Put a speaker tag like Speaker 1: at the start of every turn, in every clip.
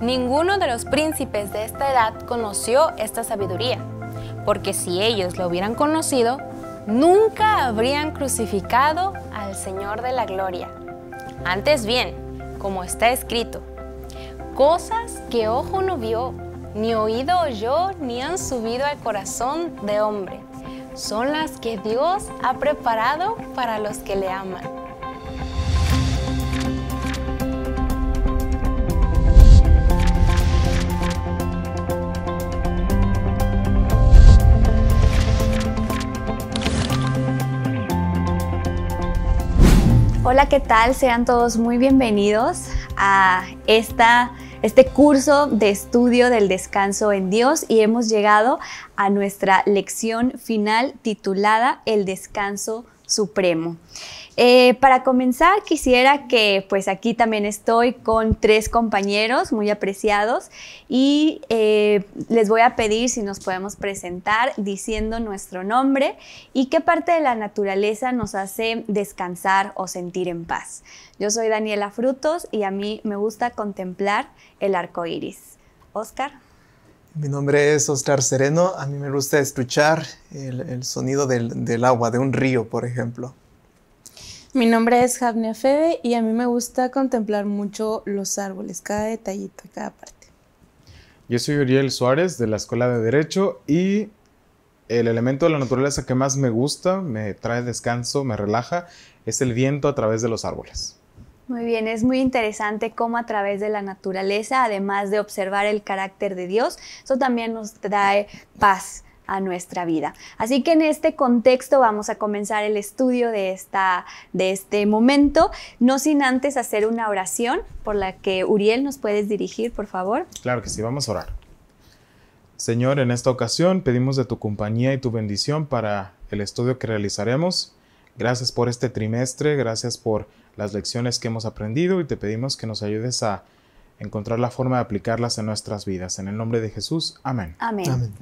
Speaker 1: Ninguno de los príncipes de esta edad conoció esta sabiduría,
Speaker 2: porque si ellos lo hubieran conocido, nunca habrían crucificado al Señor de la Gloria. Antes bien, como está escrito, cosas que ojo no vio, ni oído oyó, ni han subido al corazón de hombre, son las que Dios ha preparado para los que le aman. Hola, ¿qué tal? Sean todos muy bienvenidos a este curso de estudio del descanso en Dios y hemos llegado a nuestra lección final titulada El descanso Supremo. Eh, para comenzar, quisiera que pues aquí también estoy con tres compañeros muy apreciados y eh, les voy a pedir si nos podemos presentar diciendo nuestro nombre y qué parte de la naturaleza nos hace descansar o sentir en paz. Yo soy Daniela Frutos y a mí me gusta contemplar el arco iris. Oscar.
Speaker 3: Mi nombre es Oscar Sereno. A mí me gusta escuchar el, sonido del, del, agua, de un río, por ejemplo.
Speaker 1: Mi nombre es Javnia Fede y a mí me gusta contemplar mucho los árboles, cada detallito, cada parte.
Speaker 4: Yo soy Uriel Suárez de la Escuela de Derecho y el elemento de la naturaleza que más me gusta, me trae descanso, me relaja, es el viento a través de los árboles.
Speaker 2: Muy bien, es muy interesante cómo a través de la naturaleza, además de observar el carácter de Dios, eso también nos trae paz a nuestra vida. Así que en este contexto vamos a comenzar el estudio de, esta, de este momento, no sin antes hacer una oración por la que Uriel nos puedes dirigir, por favor.
Speaker 4: Claro que sí, vamos a orar. Señor, en esta ocasión pedimos de tu compañía y tu bendición para el estudio que realizaremos. Gracias por este trimestre, gracias por las lecciones que hemos aprendido y te pedimos que nos ayudes a encontrar la forma de aplicarlas en nuestras vidas. En el nombre de Jesús, amén.
Speaker 2: Amén.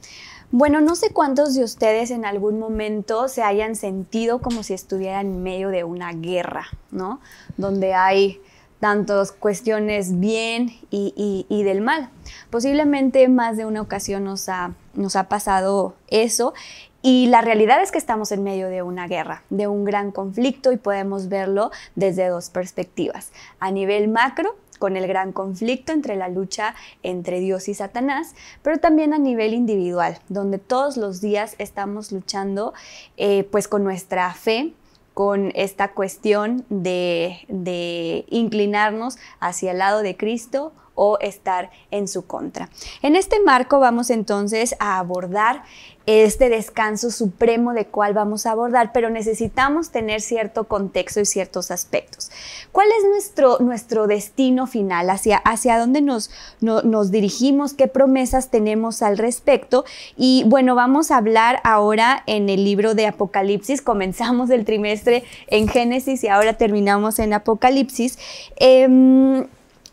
Speaker 2: Bueno, no sé cuántos de ustedes en algún momento se hayan sentido como si estuvieran en medio de una guerra, ¿no? Donde hay tantos cuestiones bien y, del mal. Posiblemente más de una ocasión nos ha, pasado eso y la realidad es que estamos en medio de una guerra, de un gran conflicto y podemos verlo desde dos perspectivas. A nivel macro, con el gran conflicto entre la lucha entre Dios y Satanás, pero también a nivel individual, donde todos los días estamos luchando eh, pues con nuestra fe, con esta cuestión de, inclinarnos hacia el lado de Cristo o estar en su contra. En este marco vamos entonces a abordar este descanso supremo de cual vamos a abordar, pero necesitamos tener cierto contexto y ciertos aspectos. ¿Cuál es nuestro, nuestro destino final? ¿Hacia, hacia dónde nos, nos dirigimos? ¿Qué promesas tenemos al respecto? Y bueno, vamos a hablar ahora en el libro de Apocalipsis. Comenzamos el trimestre en Génesis y ahora terminamos en Apocalipsis. Em,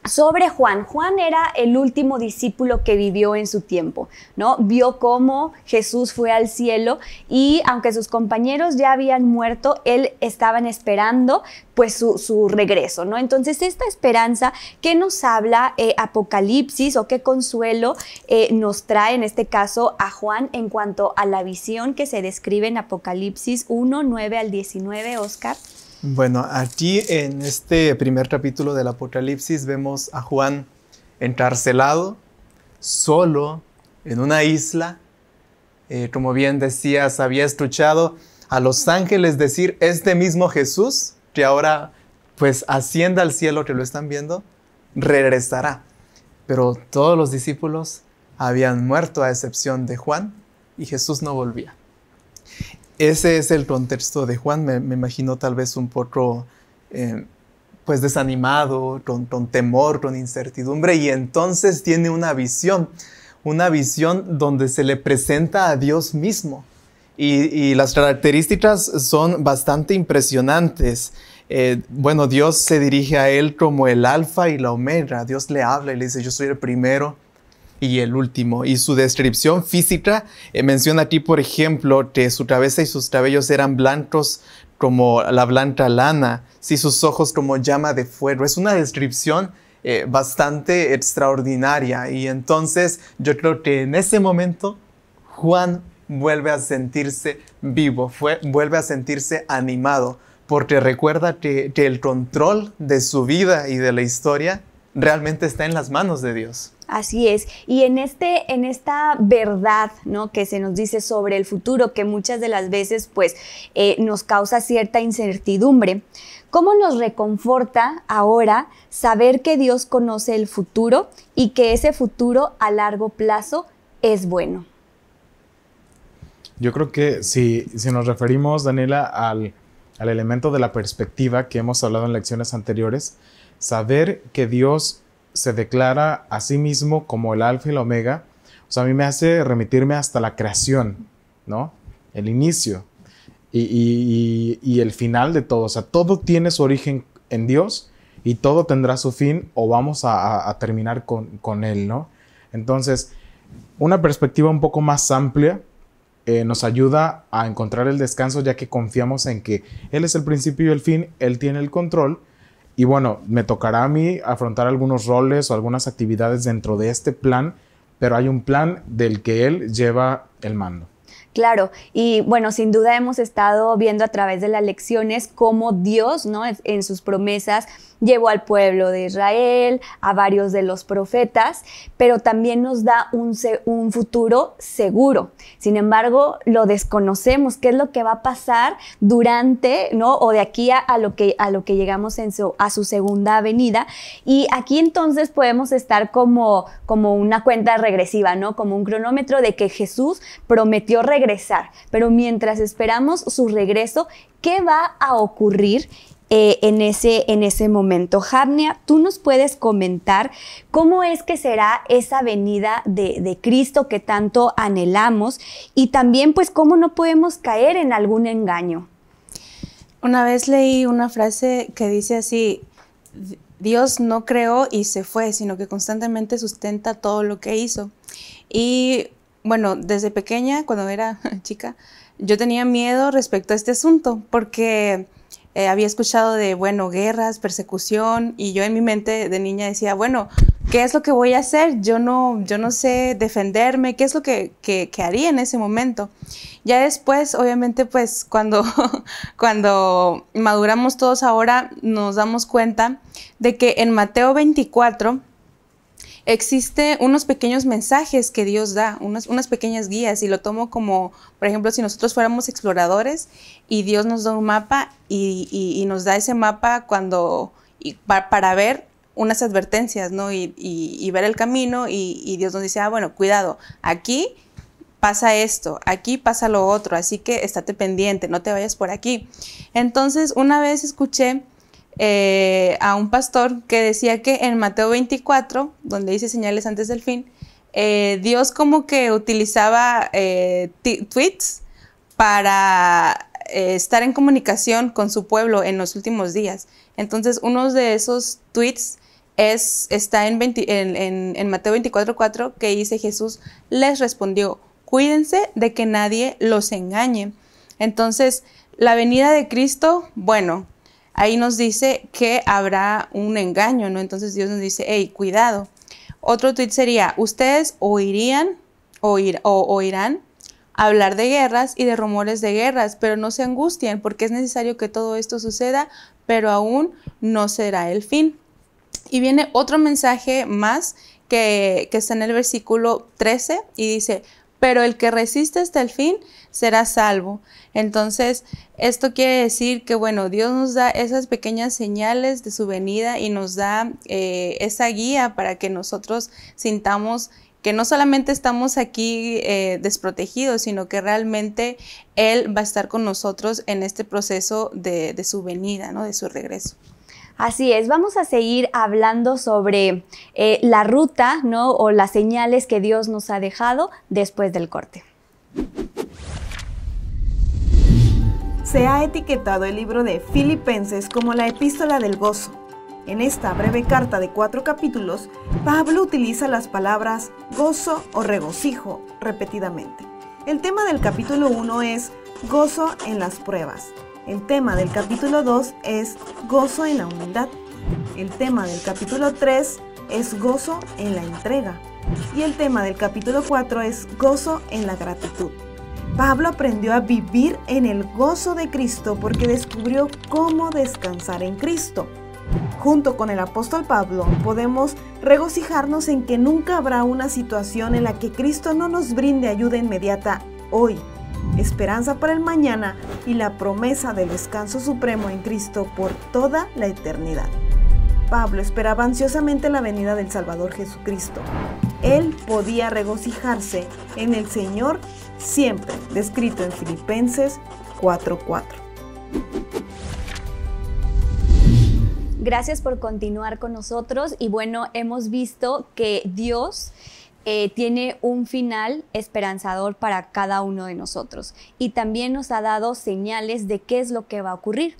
Speaker 2: sobre Juan. Juan era el último discípulo que vivió en su tiempo, ¿no? Vio cómo Jesús fue al cielo y aunque sus compañeros ya habían muerto, él estaba esperando pues su, regreso, ¿no? Entonces esta esperanza que nos habla eh, Apocalipsis o qué consuelo eh, nos trae en este caso a Juan en cuanto a la visión que se describe en Apocalipsis 1, 9 al 19, Oscar.
Speaker 3: Bueno, aquí en este primer capítulo del Apocalipsis vemos a Juan encarcelado, solo, en una isla. Eh, como bien decías, había escuchado a los ángeles decir, este mismo Jesús, que ahora pues ascienda al cielo, que lo están viendo, regresará. Pero todos los discípulos habían muerto a excepción de Juan y Jesús no volvía ese es el contexto de Juan. Me, imagino tal vez un poco eh, pues desanimado, con, temor, con incertidumbre, y entonces tiene una visión, una visión donde se le presenta a Dios mismo. Y, las características son bastante impresionantes. Eh, bueno, Dios se dirige a él como el alfa y la omega. Dios le habla y le dice, yo soy el primero y el último. Y su descripción física eh, menciona aquí, por ejemplo, que su cabeza y sus cabellos eran blancos como la blanca lana, si sus ojos como llama de fuego. Es una descripción eh, bastante extraordinaria. Y entonces yo creo que en ese momento Juan vuelve a sentirse vivo, vuelve a sentirse animado, porque recuerda que el control de su vida y de la historia realmente está en las manos de Dios.
Speaker 2: Así es. Y en, este, en esta verdad ¿no? que se nos dice sobre el futuro, que muchas de las veces pues, eh, nos causa cierta incertidumbre, ¿cómo nos reconforta ahora saber que Dios conoce el futuro y que ese futuro a largo plazo es bueno?
Speaker 4: Yo creo que si, nos referimos, Daniela, al, al elemento de la perspectiva que hemos hablado en lecciones anteriores, saber que Dios se declara a sí mismo como el alfa y el omega, o sea, a mí me hace remitirme hasta la creación, ¿no? El inicio y, el final de todo, o sea, todo tiene su origen en Dios y todo tendrá su fin o vamos a, terminar con, él, ¿no? Entonces, una perspectiva un poco más amplia eh, nos ayuda a encontrar el descanso ya que confiamos en que Él es el principio y el fin, Él tiene el control y bueno, me tocará a mí afrontar algunos roles o algunas actividades dentro de este plan, pero hay un plan del que él lleva el mando.
Speaker 2: Claro, y bueno, sin duda hemos estado viendo a través de las lecciones cómo Dios, ¿no? En sus promesas llevó al pueblo de Israel, a varios de los profetas, pero también nos da un, un futuro seguro. Sin embargo, lo desconocemos, qué es lo que va a pasar durante, ¿no? O de aquí a, lo, que, a lo que llegamos en su, a su segunda venida. Y aquí entonces podemos estar como, como una cuenta regresiva, ¿no? Como un cronómetro de que Jesús prometió regresar pero mientras esperamos su regreso, ¿qué va a ocurrir? Eh, en, ese, en ese momento. Javnia, tú nos puedes comentar cómo es que será esa venida de, de, Cristo que tanto anhelamos y también pues cómo no podemos caer en algún engaño. Una vez leí
Speaker 1: una frase que dice así, Dios no creó y se fue, sino que constantemente sustenta todo lo que hizo. Y bueno, desde pequeña, cuando era chica, yo tenía miedo respecto a este asunto porque eh, había escuchado de, bueno, guerras, persecución, y yo en mi mente de niña decía, bueno, ¿qué es lo que voy a hacer? Yo no, yo no sé defenderme, ¿qué es lo que, haría en ese momento? Ya después, obviamente, pues cuando, cuando maduramos todos ahora, nos damos cuenta de que en Mateo 24, existe unos pequeños mensajes que Dios da, unas, pequeñas guías, y lo tomo como, por ejemplo, si nosotros fuéramos exploradores y Dios nos da un mapa y, nos da ese mapa cuando, para ver unas advertencias, ¿no? Y, y ver el camino y, Dios nos dice, ah, bueno, cuidado, aquí pasa esto, aquí pasa lo otro, así que estate pendiente, no te vayas por aquí. Entonces, una vez escuché eh, a un pastor que decía que en Mateo 24, donde dice señales antes del fin, eh, Dios como que utilizaba eh, tweets para estar en comunicación con su pueblo en los últimos días. Entonces, uno de esos tweets es, está en, Mateo en, en, Mateo 24:4 que dice Jesús les respondió, cuídense de que nadie los engañe. Entonces, la venida de Cristo, bueno, ahí nos dice que habrá un engaño, ¿no? Entonces Dios nos dice, hey, cuidado. Otro tweet sería, ustedes oirían o oirán hablar de guerras y de rumores de guerras, pero no se angustien porque es necesario que todo esto suceda, pero aún no será el fin. Y viene otro mensaje más que, que está en el versículo 13 y dice, pero el que resiste hasta el fin será salvo. Entonces, esto quiere decir que, bueno, Dios nos da esas pequeñas señales de su venida y nos da eh, esa guía para que nosotros sintamos que no solamente estamos aquí eh, desprotegidos, sino que realmente Él va a estar con nosotros en este proceso de, de su venida, ¿no? de su
Speaker 2: regreso. Así es, vamos a seguir hablando sobre eh, la ruta ¿no? o las señales que Dios nos ha dejado después del corte.
Speaker 5: Se ha etiquetado el libro de Filipenses como la epístola del gozo. En esta breve carta de cuatro capítulos, Pablo utiliza las palabras gozo o regocijo repetidamente. El tema del capítulo 1 es gozo en las pruebas. El tema del capítulo 2 es gozo en la humildad. El tema del capítulo 3 es gozo en la entrega. Y el tema del capítulo 4 es gozo en la gratitud. Pablo aprendió a vivir en el gozo de Cristo porque descubrió cómo descansar en Cristo. Junto con el apóstol Pablo podemos regocijarnos en que nunca habrá una situación en la que Cristo no nos brinde ayuda inmediata hoy esperanza para el mañana y la promesa del descanso supremo en Cristo por toda la eternidad. Pablo esperaba ansiosamente la venida del Salvador Jesucristo. Él podía regocijarse en el Señor siempre, descrito en Filipenses 4:4.
Speaker 2: Gracias por continuar con nosotros y bueno, hemos visto que Dios eh, tiene un final esperanzador para cada uno de nosotros y también nos ha dado señales de qué es lo que va a ocurrir.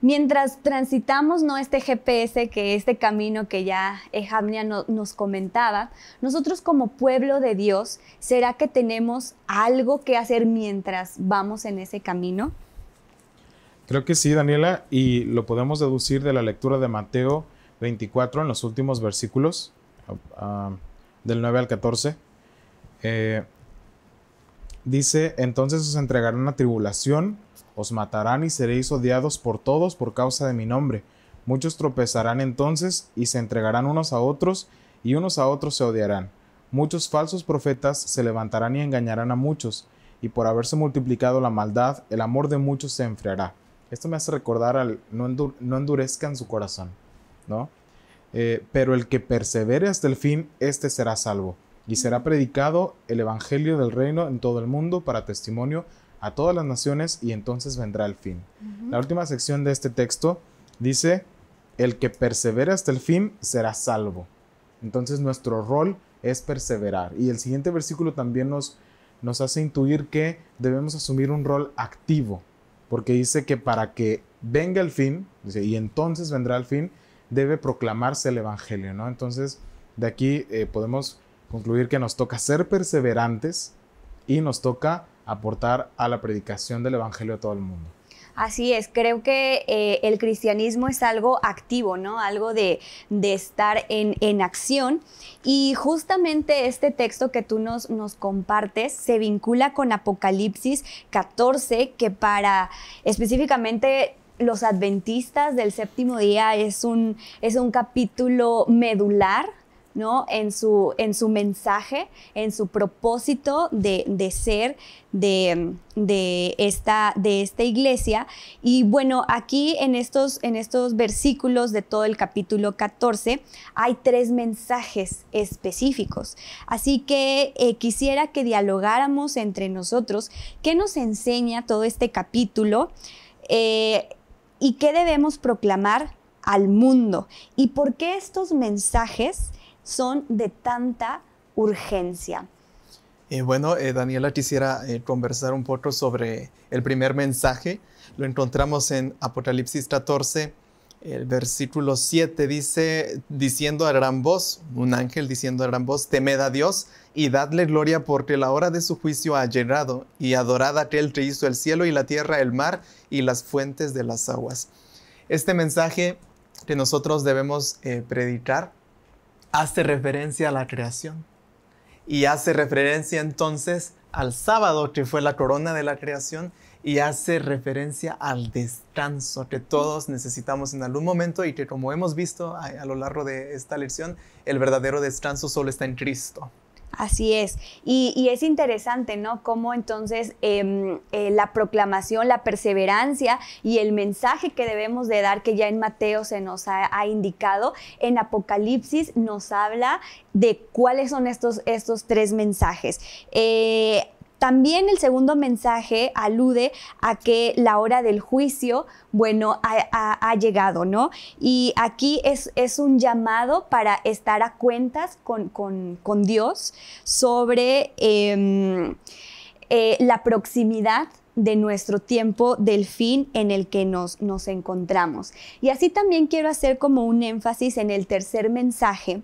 Speaker 2: Mientras transitamos ¿no? este GPS, que este camino que ya Ejamnia eh, nos comentaba, nosotros como pueblo de Dios, ¿será que tenemos algo que hacer mientras vamos en ese camino?
Speaker 4: Creo que sí, Daniela, y lo podemos deducir de la lectura de Mateo 24 en los últimos versículos. Ah, ah, del 9 al 14, eh, dice, entonces os entregarán a tribulación, os matarán y seréis odiados por todos por causa de mi nombre. Muchos tropezarán entonces y se entregarán unos a otros y unos a otros se odiarán. Muchos falsos profetas se levantarán y engañarán a muchos, y por haberse multiplicado la maldad, el amor de muchos se enfriará. Esto me hace recordar al no, no endurezcan su corazón, ¿no? Eh, pero el que persevere hasta el fin, este será salvo. Y será predicado el Evangelio del Reino en todo el mundo para testimonio a todas las naciones y entonces vendrá el fin. La última sección de este texto dice, el que persevere hasta el fin será salvo. Entonces nuestro rol es perseverar. Y el siguiente versículo también nos, nos hace intuir que debemos asumir un rol activo, porque dice que para que venga el fin, y entonces vendrá el fin, debe proclamarse el Evangelio, ¿no? Entonces, de aquí eh, podemos concluir que nos toca ser perseverantes y nos toca aportar a la predicación del Evangelio a todo el mundo.
Speaker 2: Así es, creo que eh, el cristianismo es algo activo, ¿no? Algo de, estar en, en, acción. Y justamente este texto que tú nos, nos compartes se vincula con Apocalipsis 14, que para específicamente los adventistas del séptimo día es un, es un capítulo medular ¿no? En su, en su mensaje, en su propósito de, ser de, esta, de esta iglesia. Y bueno, aquí en estos, en estos versículos de todo el capítulo 14 hay tres mensajes específicos. Así que eh, quisiera que dialogáramos entre nosotros qué nos enseña todo este capítulo. Eh, y qué debemos proclamar al mundo y por qué estos mensajes son de tanta urgencia.
Speaker 3: Eh, bueno, eh, Daniela, quisiera eh, conversar un poco sobre el primer mensaje. Lo encontramos en Apocalipsis 14, el versículo 7 dice, diciendo a gran voz, un ángel diciendo a gran voz, temed a Dios y dadle gloria porque la hora de su juicio ha llegado y adorad a aquel que hizo el cielo y la tierra, el mar y las fuentes de las aguas. Este mensaje que nosotros debemos eh, predicar hace referencia a la creación y hace referencia entonces al sábado que fue la corona de la creación y hace referencia al descanso que todos necesitamos en algún momento y que como hemos visto a, lo largo de esta lección, el verdadero descanso solo está en Cristo.
Speaker 2: Así es. Y, es interesante, ¿no? Cómo entonces em, eh, la proclamación, la perseverancia y el mensaje que debemos de dar, que ya en Mateo se nos ha, indicado, en Apocalipsis nos habla de cuáles son estos, estos tres mensajes. Eh, también el segundo mensaje alude a que la hora del juicio, bueno, ha, llegado, ¿no? Y aquí es, un llamado para estar a cuentas con, Dios sobre em, eh, la proximidad de nuestro tiempo del fin en el que nos encontramos. Y así también quiero hacer como un énfasis en el tercer mensaje,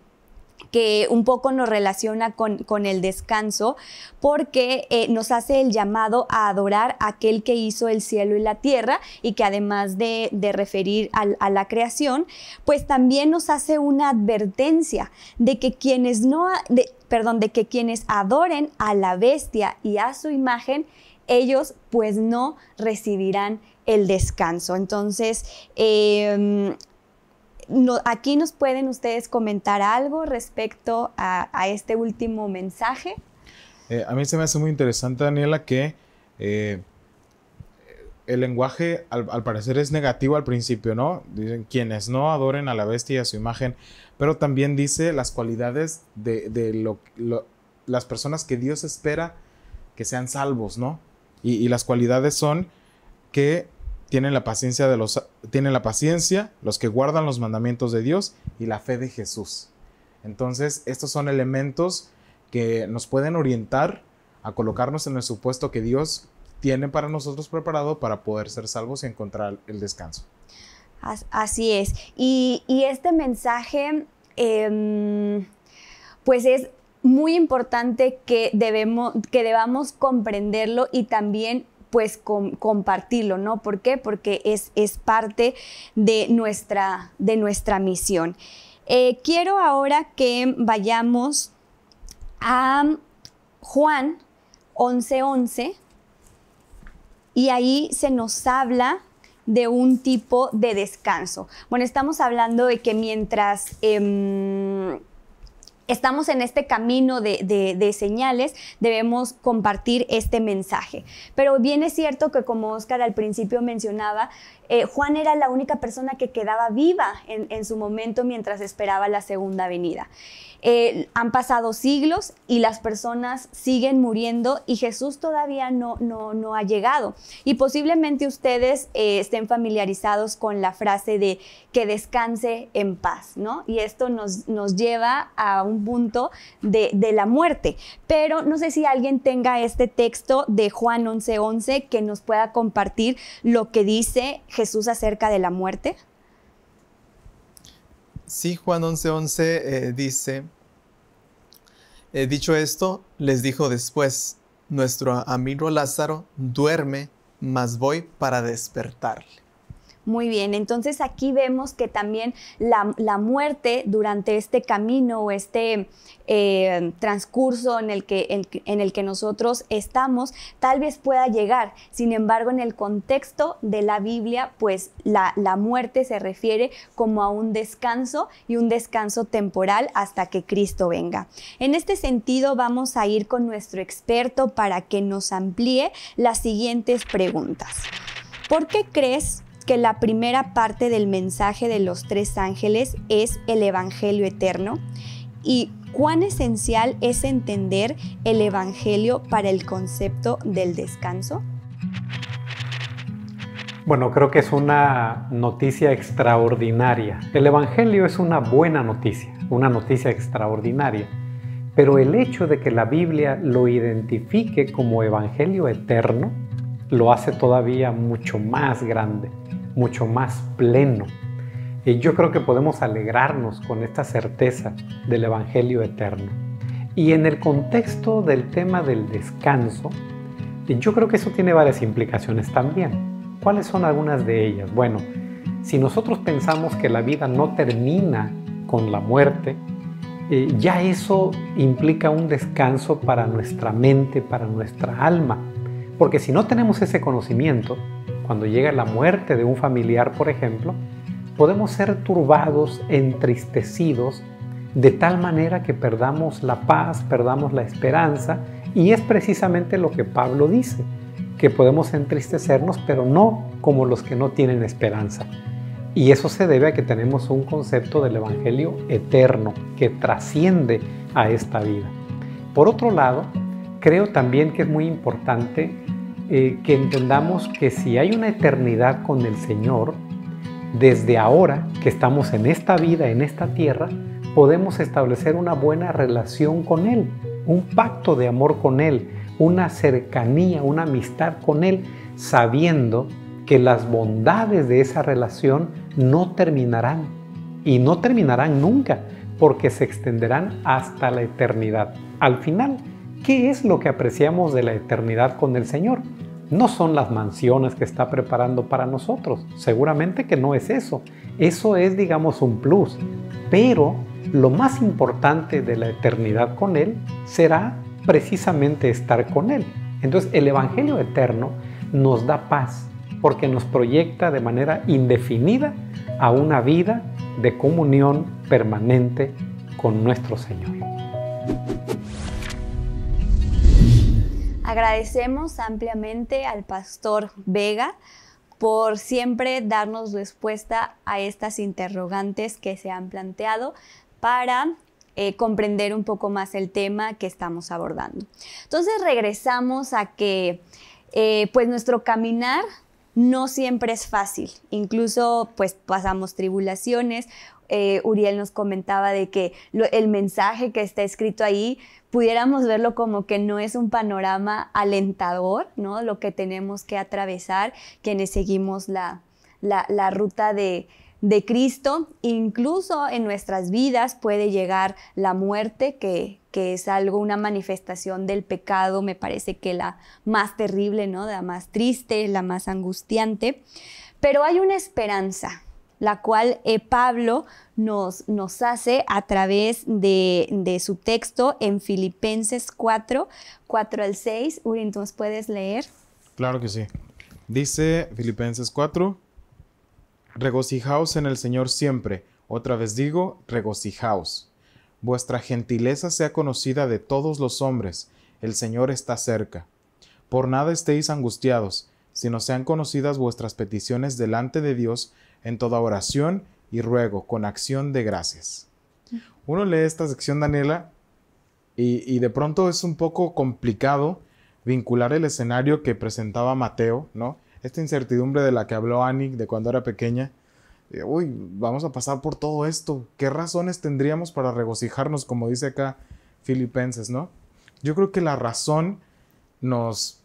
Speaker 2: que un poco nos relaciona con, el descanso, porque eh, nos hace el llamado a adorar a aquel que hizo el cielo y la tierra y que además de, referir a, la creación, pues también nos hace una advertencia de que quienes no, perdón, de que quienes adoren a la bestia y a su imagen, ellos pues no recibirán el descanso. Entonces, em, aquí nos pueden ustedes comentar algo respecto a, este último mensaje.
Speaker 4: Eh, a mí se me hace muy interesante, Daniela, que eh, el lenguaje al, parecer es negativo al principio, ¿no? Dicen quienes no adoren a la bestia y a su imagen, pero también dice las cualidades de, las personas que Dios espera que sean salvos, ¿no? y las cualidades son que tienen la paciencia de los tienen la paciencia los que guardan los mandamientos de Dios y la fe de Jesús. Entonces, estos son elementos que nos pueden orientar a colocarnos en el supuesto que Dios tiene para nosotros preparado para poder ser salvos y encontrar el descanso.
Speaker 2: Así es. Y, este mensaje, em, pues es muy importante que, debemos, que debamos comprenderlo y también pues compartirlo, ¿no? ¿Por qué? Porque es, es parte de nuestra, de nuestra misión. Eh, quiero ahora que vayamos a Juan 11:11 y ahí se nos habla de un tipo de descanso. Bueno, estamos hablando de que mientras... Em, estamos en este camino de, señales, debemos compartir este mensaje. Pero bien es cierto que como Oscar al principio mencionaba, eh, Juan era la única persona que quedaba viva en, su momento mientras esperaba la segunda venida. Eh, han pasado siglos y las personas siguen muriendo y Jesús todavía no, no, no ha llegado. Y posiblemente ustedes eh, estén familiarizados con la frase de que descanse en paz, ¿no? Y esto nos, nos lleva a un punto de, la muerte. Pero no sé si alguien tenga este texto de Juan 11:11 que nos pueda compartir lo que dice Jesús acerca de la muerte.
Speaker 3: Sí, Juan 11:11 eh, dice, dicho esto, les dijo después, nuestro amigo Lázaro duerme, mas voy para despertarle.
Speaker 2: Muy bien, entonces aquí vemos que también la, muerte durante este camino o este eh, transcurso en el, que, en el que nosotros estamos tal vez pueda llegar. Sin embargo, en el contexto de la Biblia, pues la, la muerte se refiere como a un descanso y un descanso temporal hasta que Cristo venga. En este sentido, vamos a ir con nuestro experto para que nos amplíe las siguientes preguntas. ¿Por qué crees que la primera parte del mensaje de los tres ángeles es el Evangelio eterno y cuán esencial es entender el Evangelio para el concepto del descanso?
Speaker 6: Bueno, creo que es una noticia extraordinaria. El Evangelio es una buena noticia, una noticia extraordinaria. Pero el hecho de que la Biblia lo identifique como Evangelio eterno lo hace todavía mucho más grande mucho más pleno. Y yo creo que podemos alegrarnos con esta certeza del Evangelio eterno. Y en el contexto del tema del descanso, yo creo que eso tiene varias implicaciones también. ¿Cuáles son algunas de ellas? Bueno, si nosotros pensamos que la vida no termina con la muerte, eh, ya eso implica un descanso para nuestra mente, para nuestra alma. Porque si no tenemos ese conocimiento, cuando llega la muerte de un familiar, por ejemplo, podemos ser turbados, entristecidos, de tal manera que perdamos la paz, perdamos la esperanza, y es precisamente lo que Pablo dice, que podemos entristecernos, pero no como los que no tienen esperanza. Y eso se debe a que tenemos un concepto del Evangelio eterno, que trasciende a esta vida. Por otro lado, creo también que es muy importante eh, que entendamos que si hay una eternidad con el Señor, desde ahora que estamos en esta vida, en esta tierra, podemos establecer una buena relación con Él, un pacto de amor con Él, una cercanía, una amistad con Él, sabiendo que las bondades de esa relación no terminarán y no terminarán nunca porque se extenderán hasta la eternidad. Al final, ¿Qué es lo que apreciamos de la eternidad con el Señor? No son las mansiones que está preparando para nosotros, seguramente que no es eso. Eso es, digamos, un plus. Pero lo más importante de la eternidad con Él será precisamente estar con Él. Entonces el Evangelio eterno nos da paz porque nos proyecta de manera indefinida a una vida de comunión permanente con nuestro Señor.
Speaker 2: Agradecemos ampliamente al pastor Vega por siempre darnos respuesta a estas interrogantes que se han planteado para eh, comprender un poco más el tema que estamos abordando. Entonces regresamos a que eh, pues nuestro caminar no siempre es fácil, incluso pues pasamos tribulaciones eh, Uriel nos comentaba de que el mensaje que está escrito ahí pudiéramos verlo como que no es un panorama alentador, ¿no? Lo que tenemos que atravesar quienes seguimos la, la, ruta de, de Cristo, incluso en nuestras vidas puede llegar la muerte, que, que, es algo, una manifestación del pecado, me parece que la más terrible, ¿no? La más triste, la más angustiante. Pero hay una esperanza, la cual eh, Pablo nos, nos, hace a través de, de, su texto en Filipenses 4, 4 al 6. Uri, ¿tú puedes leer?
Speaker 4: Claro que sí. Dice Filipenses 4, regocijaos en el Señor siempre. Otra vez digo, regocijaos. Vuestra gentileza sea conocida de todos los hombres. El Señor está cerca. Por nada estéis angustiados, sino sean conocidas vuestras peticiones delante de Dios en toda oración y ruego, con acción de gracias. Uno lee esta sección, Daniela, y, y de pronto es un poco complicado vincular el escenario que presentaba Mateo, ¿no? Esta incertidumbre de la que habló Annie de cuando era pequeña. Eh, uy, vamos a pasar por todo esto. ¿Qué razones tendríamos para regocijarnos, como dice acá Filipenses, ¿no? Yo creo que la razón nos,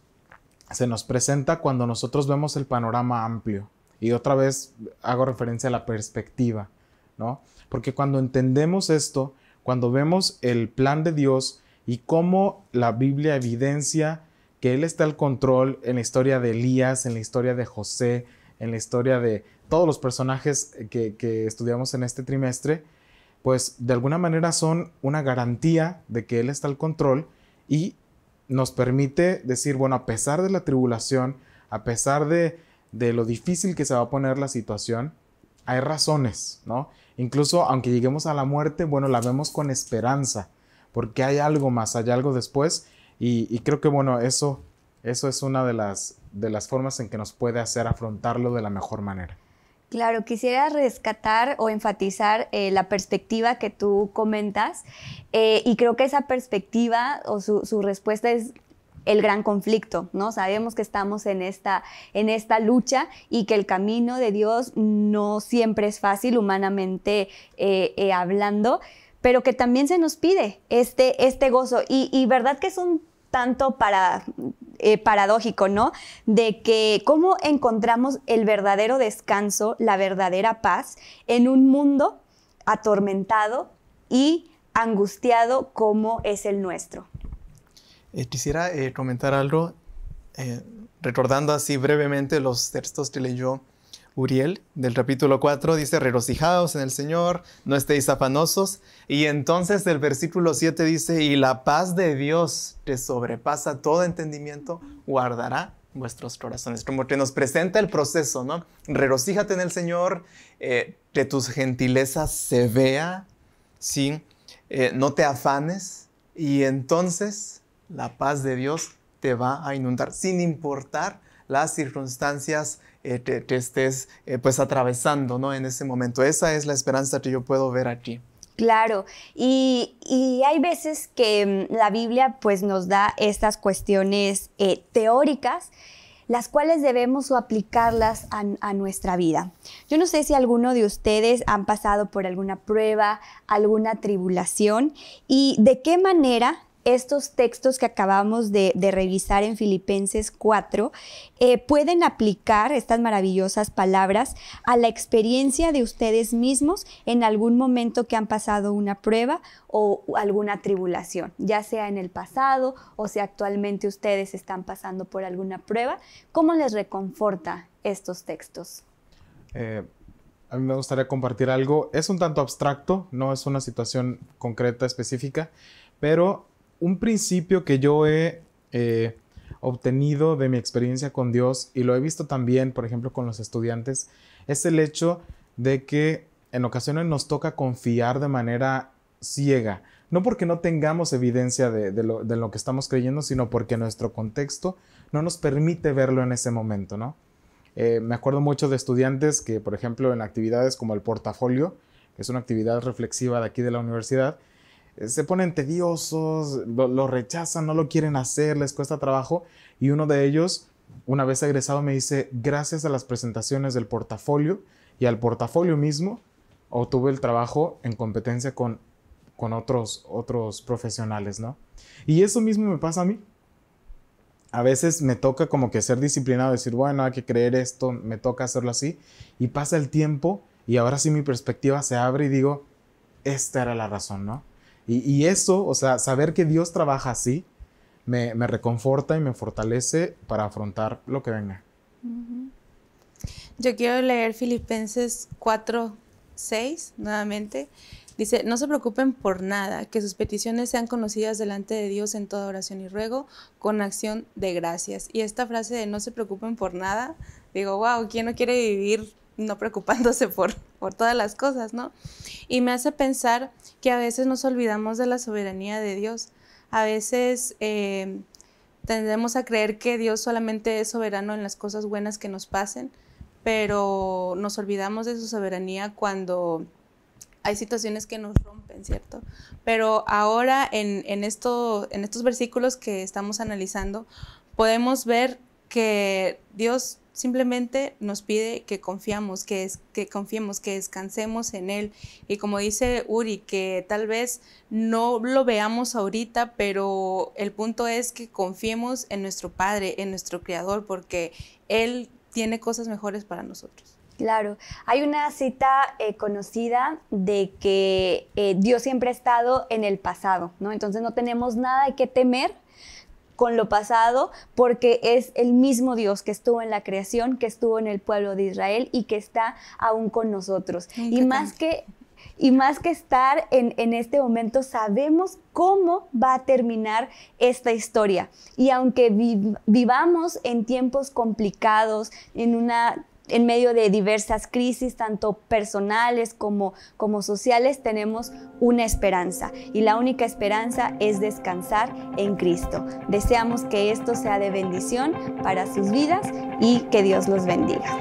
Speaker 4: se nos presenta cuando nosotros vemos el panorama amplio. Y otra vez hago referencia a la perspectiva, ¿no? Porque cuando entendemos esto, cuando vemos el plan de Dios y cómo la Biblia evidencia que Él está al control en la historia de Elías, en la historia de José, en la historia de todos los personajes que, que estudiamos en este trimestre, pues de alguna manera son una garantía de que Él está al control y nos permite decir, bueno, a pesar de la tribulación, a pesar de de lo difícil que se va a poner la situación, hay razones, ¿no? Incluso aunque lleguemos a la muerte, bueno, la vemos con esperanza, porque hay algo más, hay algo después, y, creo que, bueno, eso, eso es una de las, de las formas en que nos puede hacer afrontarlo de la mejor manera.
Speaker 2: Claro, quisiera rescatar o enfatizar eh, la perspectiva que tú comentas eh, y creo que esa perspectiva o su, su respuesta es el gran conflicto, ¿no? Sabemos que estamos en esta, en esta lucha y que el camino de Dios no siempre es fácil humanamente eh, eh, hablando, pero que también se nos pide este, este gozo. Y, verdad que es un tanto para, eh, paradójico, ¿no? De que cómo encontramos el verdadero descanso, la verdadera paz en un mundo atormentado y angustiado como es el nuestro.
Speaker 3: Eh, quisiera eh, comentar algo, eh, recordando así brevemente los textos que leyó Uriel del capítulo 4, dice, regocijaos en el Señor, no estéis afanosos. Y entonces el versículo 7 dice, y la paz de Dios que sobrepasa todo entendimiento, guardará vuestros corazones. Como que nos presenta el proceso, ¿no? Regocíjate en el Señor, que tus gentilezas se vea, ¿sí? no te afanes. Y entonces la paz de Dios te va a inundar, sin importar las circunstancias que, eh, estés eh, pues atravesando ¿no? en ese momento. Esa es la esperanza que yo puedo ver aquí.
Speaker 2: Claro, y, hay veces que mm, la Biblia pues nos da estas cuestiones eh, teóricas, las cuales debemos aplicarlas a, a, nuestra vida. Yo no sé si alguno de ustedes han pasado por alguna prueba, alguna tribulación, y de qué manera estos textos que acabamos de, revisar en Filipenses 4 eh, pueden aplicar estas maravillosas palabras a la experiencia de ustedes mismos en algún momento que han pasado una prueba o alguna tribulación, ya sea en el pasado o si actualmente ustedes están pasando por alguna prueba. ¿Cómo les reconforta estos textos?
Speaker 4: Eh, a mí me gustaría compartir algo. Es un tanto abstracto, no es una situación concreta, específica, pero un principio que yo he eh, obtenido de mi experiencia con Dios y lo he visto también, por ejemplo, con los estudiantes, es el hecho de que en ocasiones nos toca confiar de manera ciega, no porque no tengamos evidencia de, lo, que estamos creyendo, sino porque nuestro contexto no nos permite verlo en ese momento, eh, me acuerdo mucho de estudiantes que, por ejemplo, en actividades como el portafolio, que es una actividad reflexiva de aquí de la universidad, se ponen tediosos, lo, rechazan, no lo quieren hacer, les cuesta trabajo. Y uno de ellos, una vez egresado, me dice, gracias a las presentaciones del portafolio y al portafolio mismo, obtuve el trabajo en competencia con, con otros, otros profesionales, ¿no? Y eso mismo me pasa a mí. A veces me toca como que ser disciplinado, decir, bueno, hay que creer esto, me toca hacerlo así. Y pasa el tiempo y ahora sí mi perspectiva se abre y digo, esta era la razón, ¿no? Y, eso, o sea, saber que Dios trabaja así, me, reconforta y me fortalece para afrontar lo que venga.
Speaker 1: Yo quiero leer Filipenses 4, 6 nuevamente. Dice, no se preocupen por nada, que sus peticiones sean conocidas delante de Dios en toda oración y ruego, con acción de gracias. Y esta frase de no se preocupen por nada, digo, wow, ¿quién no quiere vivir no preocupándose por, por todas las cosas, ¿no? Y me hace pensar que a veces nos olvidamos de la soberanía de Dios. A veces eh, tendemos a creer que Dios solamente es soberano en las cosas buenas que nos pasen, pero nos olvidamos de su soberanía cuando hay situaciones que nos rompen, ¿cierto? Pero ahora en, esto, en estos versículos que estamos analizando, podemos ver que Dios simplemente nos pide que confiamos, que, es, que confiemos, que descansemos en Él. Y como dice Uri, que tal vez no lo veamos ahorita, pero el punto es que confiemos en nuestro Padre, en nuestro Creador, porque Él tiene cosas mejores para nosotros.
Speaker 2: Claro, hay una cita eh, conocida de que eh, Dios siempre ha estado en el pasado, ¿no? Entonces no tenemos nada que temer con lo pasado, porque es el mismo Dios que estuvo en la creación, que estuvo en el pueblo de Israel y que está aún con nosotros. Y más que y más que estar en, este momento, sabemos cómo va a terminar esta historia. Y aunque vivamos en tiempos complicados, en una en medio de diversas crisis, tanto personales como, como sociales, tenemos una esperanza y la única esperanza es descansar en Cristo. Deseamos que esto sea de bendición para sus vidas y que Dios los bendiga.